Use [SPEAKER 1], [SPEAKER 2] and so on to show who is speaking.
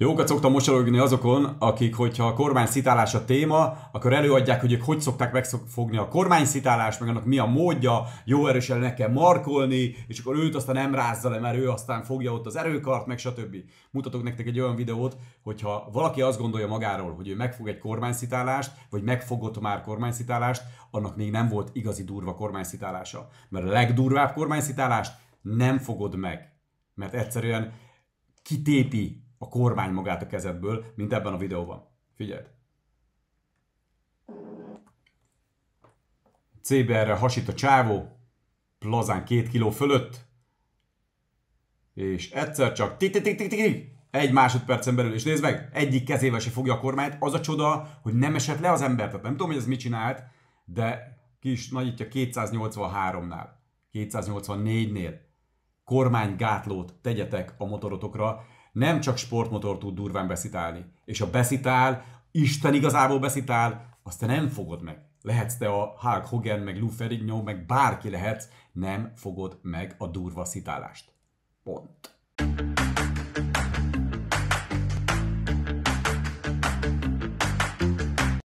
[SPEAKER 1] Jókat szoktam mosolyogni azokon, akik, hogyha a kormányszitálás a téma, akkor előadják, hogy ők hogy szokták megfogni a kormányszitálást, meg annak mi a módja, jó erősen le kell markolni, és akkor őt aztán nem rázza le, mert ő aztán fogja ott az erőkart, meg stb. Mutatok nektek egy olyan videót, hogyha valaki azt gondolja magáról, hogy ő megfog egy kormányszitálást, vagy megfogott már kormányszitálást, annak még nem volt igazi durva kormányszitálása. Mert a legdurvább kormányszitálást nem fogod meg. Mert egyszerűen kitépi a kormány magát a kezedből, mint ebben a videóban. Figyeld! CBR-re hasít a csávó, plazán két kiló fölött, és egyszer csak tik tik tik tik egy másodpercen belül, és nézd meg, egyik kezével se fogja a kormányt, az a csoda, hogy nem esett le az ember, tehát nem tudom, hogy ez mit csinált, de kis nagyítja 283-nál, 284-nél kormánygátlót tegyetek a motorotokra, nem csak sportmotor tud durván beszitálni. És a beszitál, Isten igazából beszitál, azt te nem fogod meg. Lehetsz te a Hulk Hogan, meg Lou Ferrigno, meg bárki lehetsz, nem fogod meg a durva szitálást.
[SPEAKER 2] Pont.